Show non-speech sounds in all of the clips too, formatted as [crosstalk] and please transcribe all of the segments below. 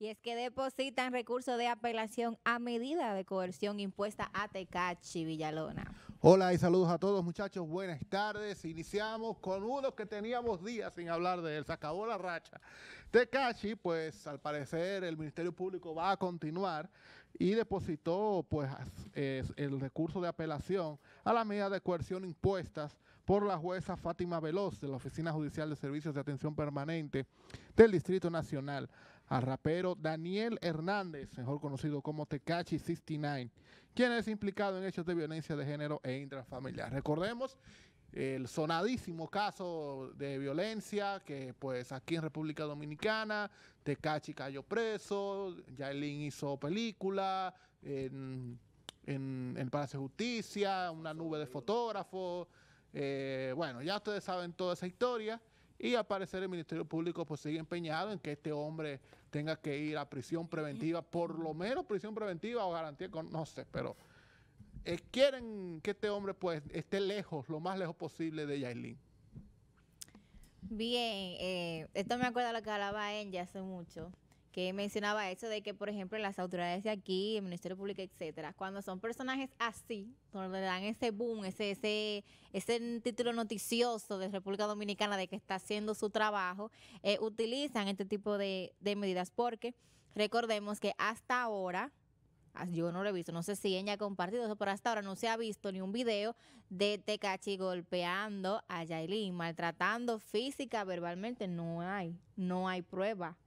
Y es que depositan recurso de apelación a medida de coerción impuesta a Tecachi Villalona. Hola y saludos a todos muchachos, buenas tardes. Iniciamos con uno que teníamos días sin hablar de él, se acabó la racha. Tecachi, pues al parecer el Ministerio Público va a continuar y depositó pues el recurso de apelación a la medida de coerción impuestas por la jueza Fátima Veloz de la Oficina Judicial de Servicios de Atención Permanente del Distrito Nacional al rapero Daniel Hernández, mejor conocido como Tekachi 69, quien es implicado en hechos de violencia de género e intrafamiliar. Recordemos el sonadísimo caso de violencia que pues aquí en República Dominicana, Tecachi cayó preso, Yaelin hizo película en, en, el Palacio de Justicia, una nube de fotógrafos, eh, bueno, ya ustedes saben toda esa historia. Y al parecer el Ministerio Público pues sigue empeñado en que este hombre tenga que ir a prisión preventiva, por lo menos prisión preventiva o garantía, no sé, pero eh, quieren que este hombre pues esté lejos, lo más lejos posible de Yailin. Bien, eh, esto me acuerda lo que hablaba ella hace mucho, que mencionaba eso de que, por ejemplo, las autoridades de aquí, el Ministerio Público, etcétera, cuando son personajes así, donde dan ese boom, ese, ese, ese título noticioso de República Dominicana de que está haciendo su trabajo, eh, utilizan este tipo de, medidas porque recordemos que hasta ahora ah, yo no lo he visto, no sé si ella ha compartido eso, pero hasta ahora no se ha visto ni un video de Tecachi golpeando a Yailin, maltratando física, verbalmente, no hay, no hay prueba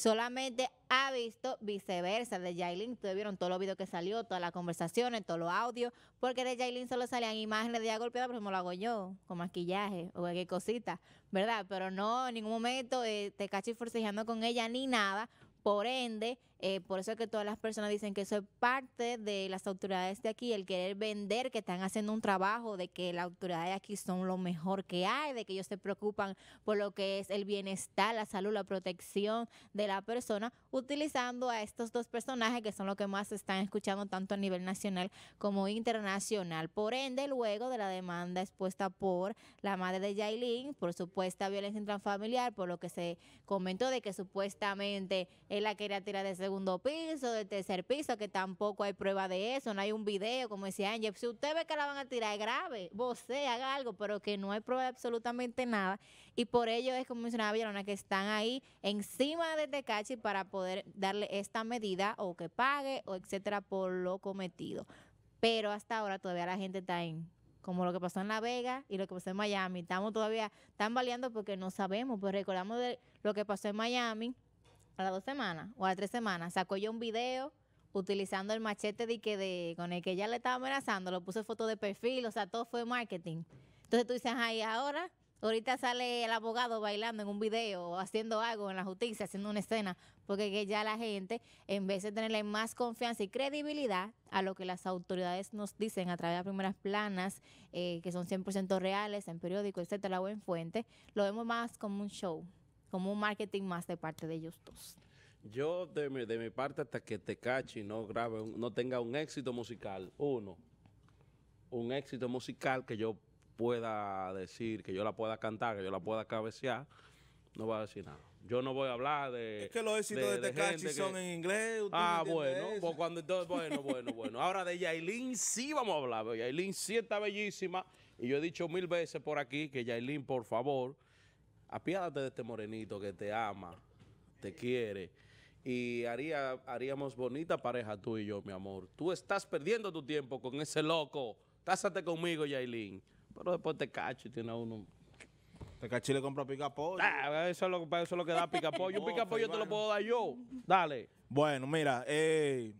solamente ha visto viceversa de Jailin, Ustedes vieron todos los videos que salió, todas las conversaciones, todos los audios, porque de Jailin solo salían imágenes de ella golpeada, pero como lo hago yo, con maquillaje o cualquier cosita, ¿verdad? Pero no, en ningún momento eh, te cachis forcejeando con ella ni nada. Por ende, eh, por eso es que todas las personas dicen que eso es parte de las autoridades de aquí, el querer vender que están haciendo un trabajo, de que las autoridades de aquí son lo mejor que hay, de que ellos se preocupan por lo que es el bienestar, la salud, la protección de la persona, utilizando a estos dos personajes que son los que más se están escuchando tanto a nivel nacional como internacional. Por ende, luego de la demanda expuesta por la madre de Yailin por supuesta violencia intrafamiliar, por lo que se comentó de que supuestamente él la quería tirar de seguro segundo piso, del tercer piso, que tampoco hay prueba de eso, no hay un video, como decía Ángel. Si usted ve que la van a tirar, grave, vocé, haga algo, pero que no hay prueba de absolutamente nada. Y por ello es, como mencionaba Villalona, que están ahí encima de Tecachi para poder darle esta medida o que pague, o etcétera, por lo cometido. Pero hasta ahora todavía la gente está en como lo que pasó en La Vega y lo que pasó en Miami. Estamos todavía tambaleando porque no sabemos, pues recordamos de lo que pasó en Miami, a las dos semanas o a las tres semanas, sacó yo un video utilizando el machete de que de, con el que ya le estaba amenazando, lo puse foto de perfil, o sea, todo fue marketing. Entonces tú dices, ay, ahora, ahorita sale el abogado bailando en un video o haciendo algo en la justicia, haciendo una escena, porque que ya la gente, en vez de tenerle más confianza y credibilidad a lo que las autoridades nos dicen a través de primeras planas, eh, que son 100% reales en periódico etcétera, o en fuente, lo vemos más como un show como un marketing más de parte de ellos dos. Yo, de mi, de mi parte, hasta que Tecachi no grabe, no tenga un éxito musical, uno, un éxito musical que yo pueda decir, que yo la pueda cantar, que yo la pueda cabecear, no va a decir nada. Yo no voy a hablar de... Es que los éxitos de, Tecachi son en inglés. ah, bueno, pues bueno, bueno, bueno. Ahora de Yailin sí vamos a hablar. Yailin sí está bellísima. Y yo he dicho mil veces por aquí que Yailin, por favor apiádate de este morenito que te ama, te quiere. Y haría, haríamos bonita pareja tú y yo, mi amor. Tú estás perdiendo tu tiempo con ese loco. Cásate conmigo, Yailin. Pero después te cacho y tiene uno... Te cacho y le compra pica Ah, eso, es lo, eso es lo que da [laughs] picapollo. Un oh, Pollo te lo puedo dar yo. Dale. Bueno, mira, eh,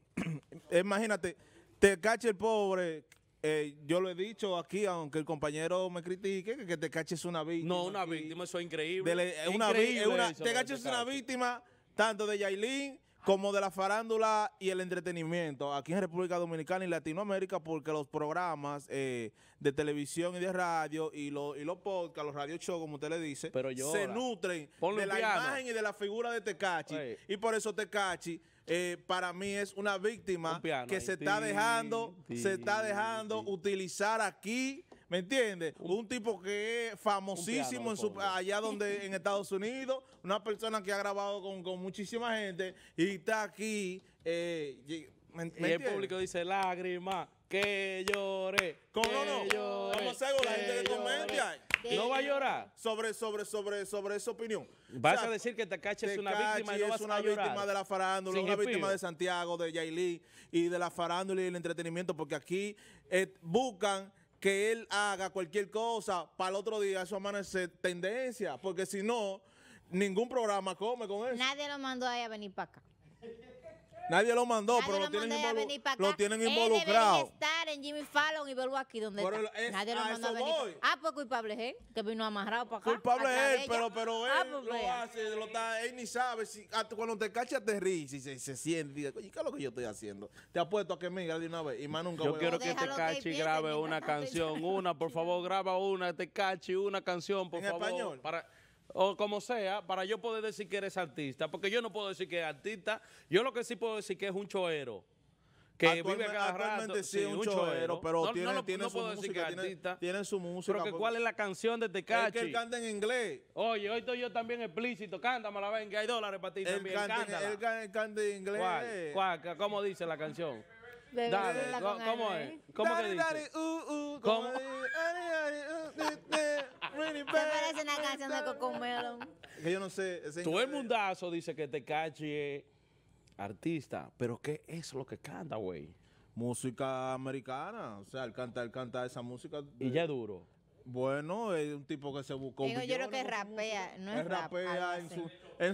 [clears throat] imagínate, te cacho el pobre eh, yo lo he dicho aquí, aunque el compañero me critique, que, te caches una víctima. No, una víctima, eso es increíble. una, te caches una víctima tanto de Yailin como de la farándula y el entretenimiento aquí en República Dominicana y Latinoamérica porque los programas eh, de televisión y de radio y, lo, y los podcasts, los radio shows, como usted le dice, se nutren de la imagen y de la figura de Tecachi. Y por eso Tecachi... Eh, para mí es una víctima que se está dejando, se está dejando utilizar aquí ¿Me entiendes? Un, tipo que es famosísimo en su, allá donde [laughs] en Estados Unidos, una persona que ha grabado con, muchísima gente y está aquí. Eh, y el público dice lágrimas que llore. ¿Cómo que no? la gente que comente. No va a llorar. Sobre, sobre, sobre, sobre esa opinión. Vas a decir que Tecachi es una víctima no a es una víctima de la farándula, una víctima de Santiago, de Yailí y de la farándula y el entretenimiento, porque aquí eh, buscan que él haga cualquier cosa para el otro día, eso amanece tendencia, porque si no, ningún programa come con eso. Nadie lo mandó a ella a venir para acá. Nadie lo mandó, pero lo, tienen, involucrado. lo tienen involucrado. Él estar en Jimmy Fallon y verlo aquí donde nadie lo mandó a venir. Ah, pues culpable es él, que vino amarrado para acá. Culpable es él, pero, pero ah, él pues lo hace, lo está, él ni sabe. Si, ah, cuando te cachas te ríes y se, siente. oye, ¿qué es lo que yo estoy haciendo? Te apuesto a que me de una vez y más nunca Yo quiero que te cache y grabe una canción. Una, por favor, graba una, te cache una canción, por favor. En español o como sea, para yo poder decir que eres artista, porque yo no puedo decir que es artista, yo lo que sí puedo decir que es un choero. Que vive sí, un, choero, pero tiene, su música, decir artista, tiene, su música. Pero que pues. cuál es la canción de Tecachi. Es que él canta en inglés. Oye, hoy estoy yo también explícito, cántame la que hay dólares para ti también, el Él canta en inglés. ¿Cuál? ¿Cómo dice la canción? Dale, ¿cómo es? ¿eh? ¿Cómo que dice? Uh, uh, ¿Cómo? Eh, eh, te parece una canción de yo no sé. Todo el mundazo dice que te es artista, pero ¿qué es lo que canta, güey? Música americana, o sea, él canta, él canta esa música. Y ya duro. Bueno, es un tipo que se buscó. yo creo que rapea, no es, rap, rapea en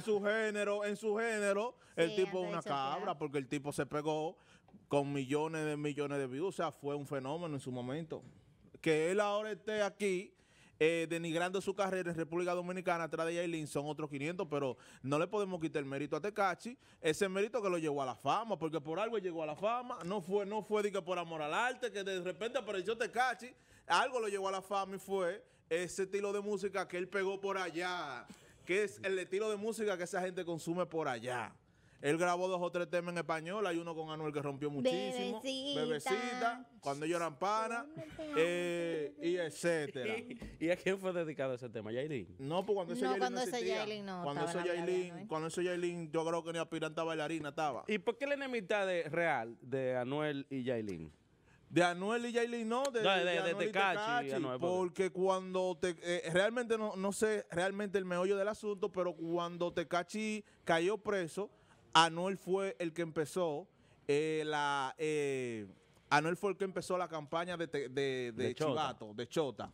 su, género, en su género, el tipo es una cabra, porque el tipo se pegó con millones de millones de views, o sea, fue un fenómeno en su momento. Que él ahora esté aquí eh, denigrando su carrera en República Dominicana atrás de Yailin son otros 500, pero no le podemos quitar el mérito a Tecachi, ese mérito que lo llevó a la fama, porque por algo llegó a la fama, no fue, no fue por amor al arte, que de repente apareció Tecachi, algo lo llevó a la fama y fue ese estilo de música que él pegó por allá, que es el estilo de música que esa gente consume por allá. Él grabó dos o tres temas en español. Hay uno con Anuel que rompió muchísimo. Bebecita. cuando lloran para. Eh, y etcétera. [laughs] ¿Y a quién fue dedicado ese tema? ¿Yailin? No, pues cuando ese Yailin no no cuando ese Yailin, ¿eh? cuando ese Yailin, yo creo que ni aspirante a bailarina estaba. ¿Y por qué la enemistad de, real de Anuel y Yailin? De Anuel y Yailin, no, de, no, de, de, Tecachi, porque cuando te, eh, realmente no, no sé realmente el meollo del asunto, pero cuando Tecachi cayó preso, Anuel fue el que empezó eh, la... Eh, Anuel fue el que empezó la campaña de, de, Chivato, Chota. de Chota.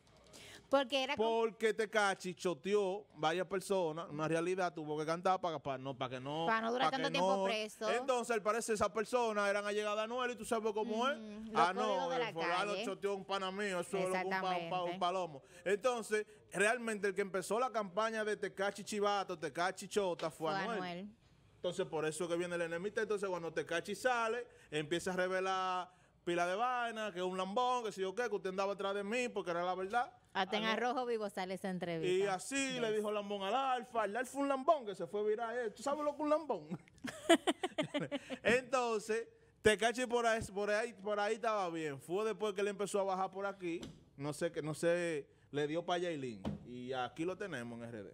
Porque era Porque Tecachi este choteó varias personas, una realidad tuvo que cantar para, no, para que no. Para no durar tanto tiempo preso. Entonces, parece parecer, esas personas eran allegadas a Anuel. y tú sabes cómo es. Mm, ah, no, choteó un pana mío, eso es un, un, palomo. Entonces, realmente el que empezó la campaña de Tecachi Chivato, Tecachi Chota fue, Anuel. Entonces, por eso que viene el enemista. Entonces, cuando te cachi sale, empieza a revelar pila de vaina, que es un lambón, que si yo qué, que usted andaba atrás de mí porque era la verdad. A en ah, Arrojo Vivo sale esa entrevista. Y así le dijo Lambón al Alfa. El Alfa un lambón que se fue a él. ¿Tú sabes lo que un lambón? [laughs] Entonces, Tecachi por ahí, por ahí, por ahí estaba bien. Fue después que él empezó a bajar por aquí. No sé, que no sé, le dio para Yailin. Y aquí lo tenemos en RD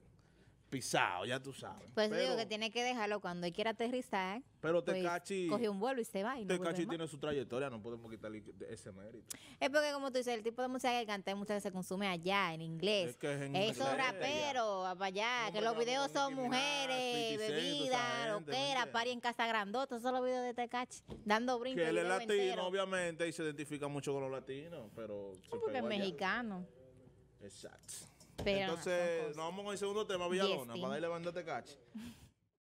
pisado, ya tú sabes. Pues digo que tiene que dejarlo cuando él quiera aterrizar. Pero Tecachi. Pues, coge un vuelo y se va. Y no tiene su trayectoria, no podemos quitarle ese mérito. Es porque, como tú dices, el tipo de música que canta es veces se consume allá, en inglés. Esos raperos, para allá, que los videos son mujeres, bebidas, loquera, pari en casa grandota. Esos son los videos de Tecachi, este dando brincos. Que él es latino, obviamente, y se identifica mucho con los latinos, pero. Porque es mexicano. Exacto. Entonces, nos vamos con el segundo tema, Villalona, para darle de este cache. [laughs]